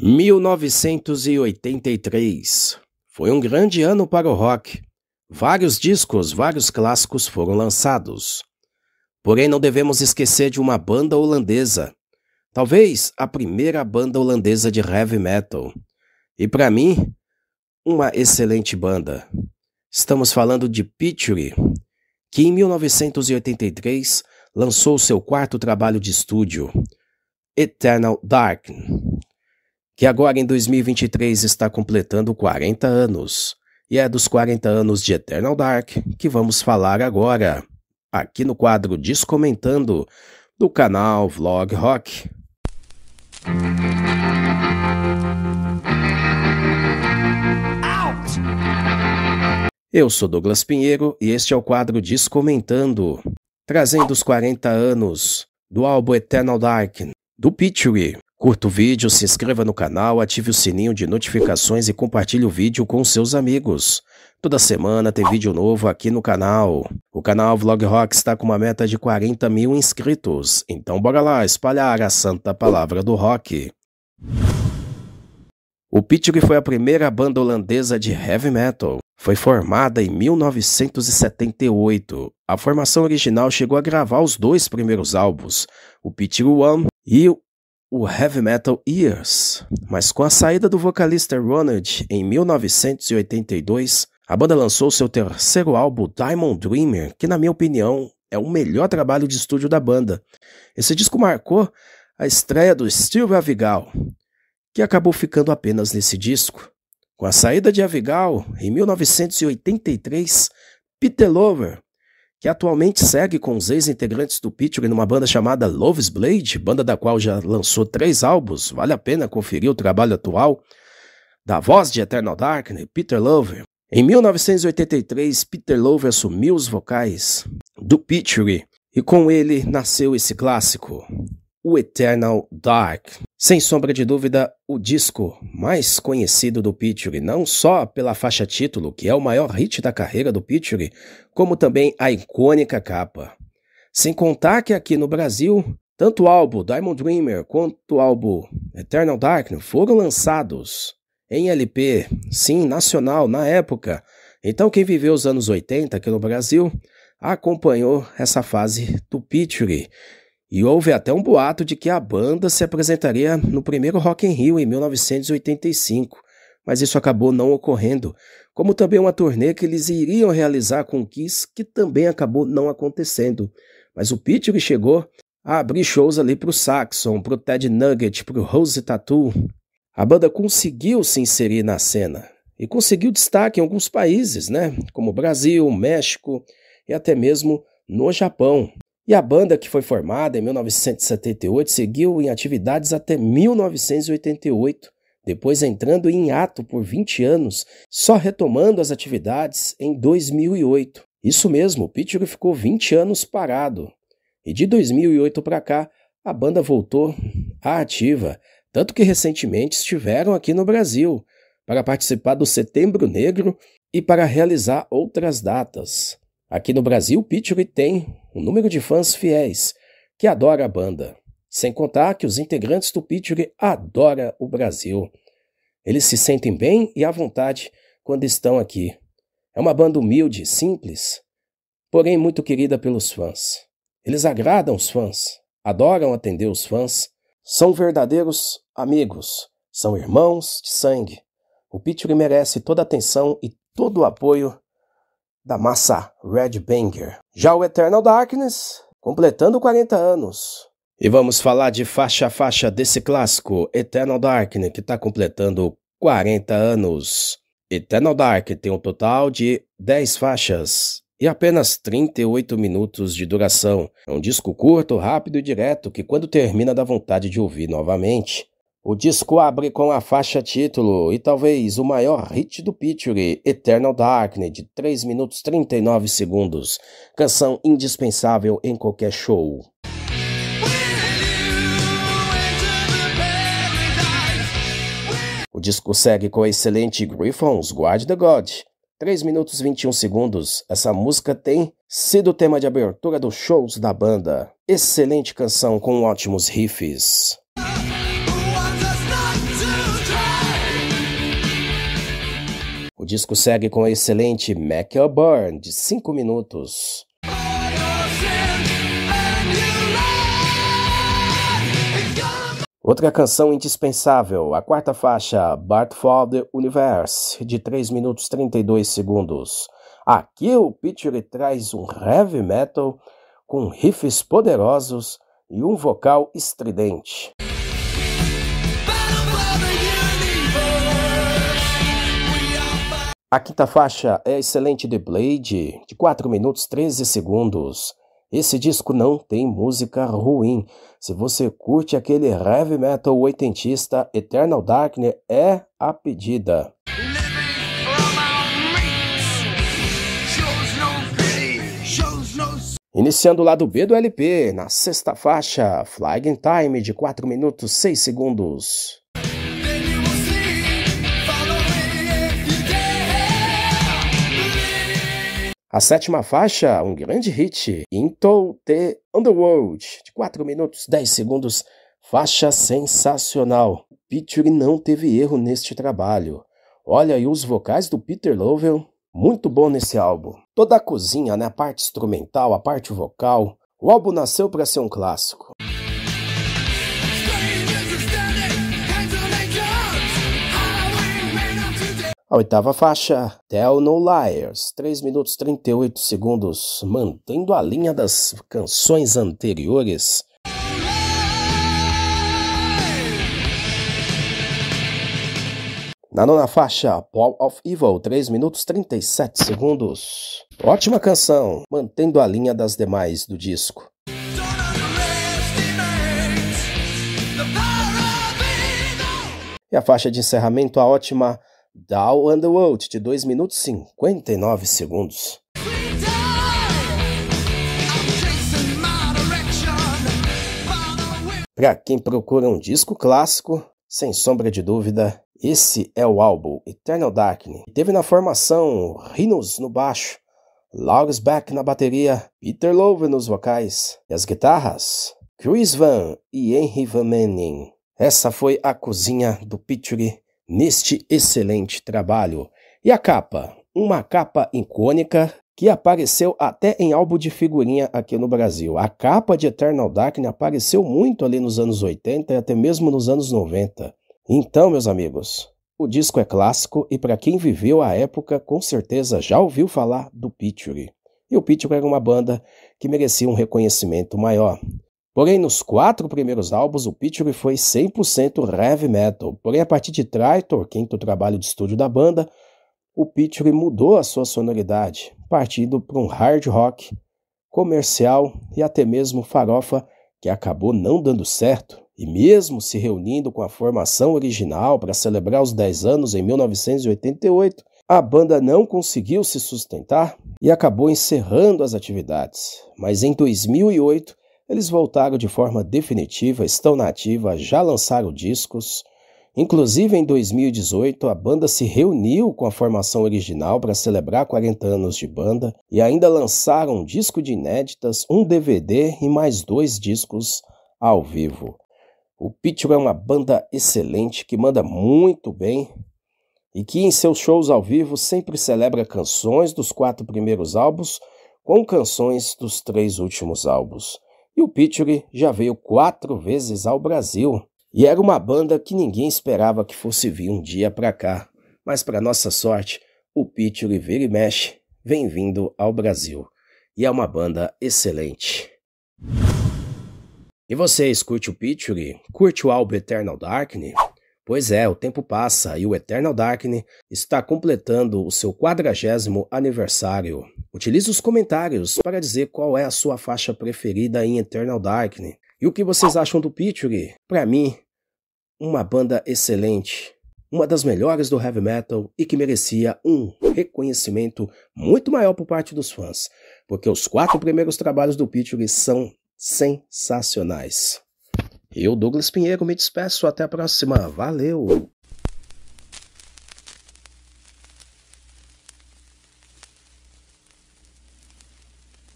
1983 foi um grande ano para o rock. Vários discos, vários clássicos foram lançados. Porém, não devemos esquecer de uma banda holandesa. Talvez a primeira banda holandesa de heavy metal. E para mim, uma excelente banda. Estamos falando de Pitchery, que em 1983 lançou seu quarto trabalho de estúdio, Eternal Dark, que agora em 2023 está completando 40 anos. E é dos 40 anos de Eternal Dark que vamos falar agora, aqui no quadro Descomentando, do canal Vlog Rock. Eu sou Douglas Pinheiro e este é o quadro Descomentando, trazendo os 40 anos do álbum Eternal Dark, do Pitchery, Curta o vídeo, se inscreva no canal, ative o sininho de notificações e compartilhe o vídeo com seus amigos. Toda semana tem vídeo novo aqui no canal. O canal Vlog Rock está com uma meta de 40 mil inscritos, então bora lá espalhar a santa palavra do rock. O Pitching foi a primeira banda holandesa de heavy metal. Foi formada em 1978. A formação original chegou a gravar os dois primeiros álbuns, o Pitching One e o o Heavy Metal Years, mas com a saída do vocalista Ronald em 1982, a banda lançou seu terceiro álbum Diamond Dreamer, que na minha opinião é o melhor trabalho de estúdio da banda. Esse disco marcou a estreia do Steve Avigal, que acabou ficando apenas nesse disco. Com a saída de Avigal em 1983, Peter Lover que atualmente segue com os ex-integrantes do Pitcher numa banda chamada Love's Blade, banda da qual já lançou três álbuns. Vale a pena conferir o trabalho atual da voz de Eternal Darkness, Peter Lover. Em 1983, Peter Lover assumiu os vocais do Pitchery e com ele nasceu esse clássico, o Eternal Dark. Sem sombra de dúvida, o disco mais conhecido do Pitchuri, não só pela faixa título, que é o maior hit da carreira do Pitchuri, como também a icônica capa. Sem contar que aqui no Brasil, tanto o álbum Diamond Dreamer quanto o álbum Eternal Darkness foram lançados em LP, sim, nacional, na época. Então quem viveu os anos 80 aqui no Brasil acompanhou essa fase do Pitchuri. E houve até um boato de que a banda se apresentaria no primeiro Rock in Rio em 1985, mas isso acabou não ocorrendo, como também uma turnê que eles iriam realizar com o Kiss, que também acabou não acontecendo. Mas o Pitcher chegou a abrir shows ali para o Saxon, para o Ted Nugget, para o Rose Tattoo. A banda conseguiu se inserir na cena e conseguiu destaque em alguns países, né? como Brasil, México e até mesmo no Japão. E a banda, que foi formada em 1978, seguiu em atividades até 1988, depois entrando em ato por 20 anos, só retomando as atividades em 2008. Isso mesmo, o Pitcher ficou 20 anos parado. E de 2008 para cá, a banda voltou à ativa, tanto que recentemente estiveram aqui no Brasil para participar do Setembro Negro e para realizar outras datas. Aqui no Brasil, Pitcher tem o número de fãs fiéis que adora a banda. Sem contar que os integrantes do Pitcher adoram o Brasil. Eles se sentem bem e à vontade quando estão aqui. É uma banda humilde, simples, porém muito querida pelos fãs. Eles agradam os fãs, adoram atender os fãs, são verdadeiros amigos, são irmãos de sangue. O Pitcher merece toda a atenção e todo o apoio da massa Red Banger. Já o Eternal Darkness, completando 40 anos. E vamos falar de faixa a faixa desse clássico, Eternal Darkness, que está completando 40 anos. Eternal Dark tem um total de 10 faixas e apenas 38 minutos de duração. É um disco curto, rápido e direto que, quando termina, dá vontade de ouvir novamente. O disco abre com a faixa título e talvez o maior hit do Pitcher, Eternal Darkness, de 3 minutos 39 segundos, canção indispensável em qualquer show. O disco segue com a excelente Griffons Guard the God. 3 minutos 21 segundos. Essa música tem sido tema de abertura dos shows da banda. Excelente canção com ótimos riffs. disco segue com a excelente Mac Burn, de 5 minutos. Outra canção indispensável, a quarta faixa, Bart for the Universe, de 3 minutos 32 segundos. Aqui o Pitcher traz um heavy metal com riffs poderosos e um vocal estridente. A quinta faixa é excelente The Blade, de 4 minutos 13 segundos. Esse disco não tem música ruim. Se você curte aquele heavy metal oitentista, Eternal Darkness é a pedida. Iniciando o lado B do LP, na sexta faixa, Flag in Time, de 4 minutos 6 segundos. A sétima faixa, um grande hit, Into the Underworld, de 4 minutos 10 segundos, faixa sensacional. Peter Pitcher não teve erro neste trabalho. Olha aí os vocais do Peter Lovell, muito bom nesse álbum. Toda a cozinha, né? a parte instrumental, a parte vocal. O álbum nasceu para ser um clássico. A oitava faixa, Tell No Liars, 3 minutos 38 segundos, mantendo a linha das canções anteriores. Na nona faixa, Paul of Evil, 3 minutos 37 segundos. Ótima canção, mantendo a linha das demais do disco. E a faixa de encerramento, a ótima Down and the World, de 2 minutos e 59 segundos. Para quem procura um disco clássico, sem sombra de dúvida, esse é o álbum Eternal Darkness. Teve na formação Rhinos no baixo, Lars Beck na bateria, Peter Love nos vocais e as guitarras, Chris Van e Henry Van Manning. Essa foi a cozinha do Picture neste excelente trabalho. E a capa? Uma capa icônica que apareceu até em álbum de figurinha aqui no Brasil. A capa de Eternal Darkness apareceu muito ali nos anos 80 e até mesmo nos anos 90. Então, meus amigos, o disco é clássico e para quem viveu a época, com certeza já ouviu falar do Picture. E o Picture era uma banda que merecia um reconhecimento maior. Porém, nos quatro primeiros álbuns, o Pitchfork foi 100% heavy metal. Porém, a partir de Traitor, quinto trabalho de estúdio da banda, o Pitchfork mudou a sua sonoridade, partindo para um hard rock comercial e até mesmo farofa, que acabou não dando certo. E mesmo se reunindo com a formação original para celebrar os 10 anos em 1988, a banda não conseguiu se sustentar e acabou encerrando as atividades. Mas em 2008, eles voltaram de forma definitiva, estão na ativa, já lançaram discos. Inclusive em 2018, a banda se reuniu com a formação original para celebrar 40 anos de banda e ainda lançaram um disco de inéditas, um DVD e mais dois discos ao vivo. O Pitcher é uma banda excelente que manda muito bem e que em seus shows ao vivo sempre celebra canções dos quatro primeiros álbuns com canções dos três últimos álbuns. E o Pitchuri já veio quatro vezes ao Brasil. E era uma banda que ninguém esperava que fosse vir um dia para cá. Mas para nossa sorte, o Pitchuri vira e mexe, vem vindo ao Brasil. E é uma banda excelente. E você, escute o Pitchuri? Curte o álbum Eternal Darkness? Pois é, o tempo passa e o Eternal Darkness está completando o seu quadragésimo aniversário. Utilize os comentários para dizer qual é a sua faixa preferida em Eternal Darkness. E o que vocês acham do Picture? Para mim, uma banda excelente, uma das melhores do heavy metal e que merecia um reconhecimento muito maior por parte dos fãs, porque os quatro primeiros trabalhos do Picture são sensacionais. Eu, Douglas Pinheiro, me despeço. Até a próxima. Valeu!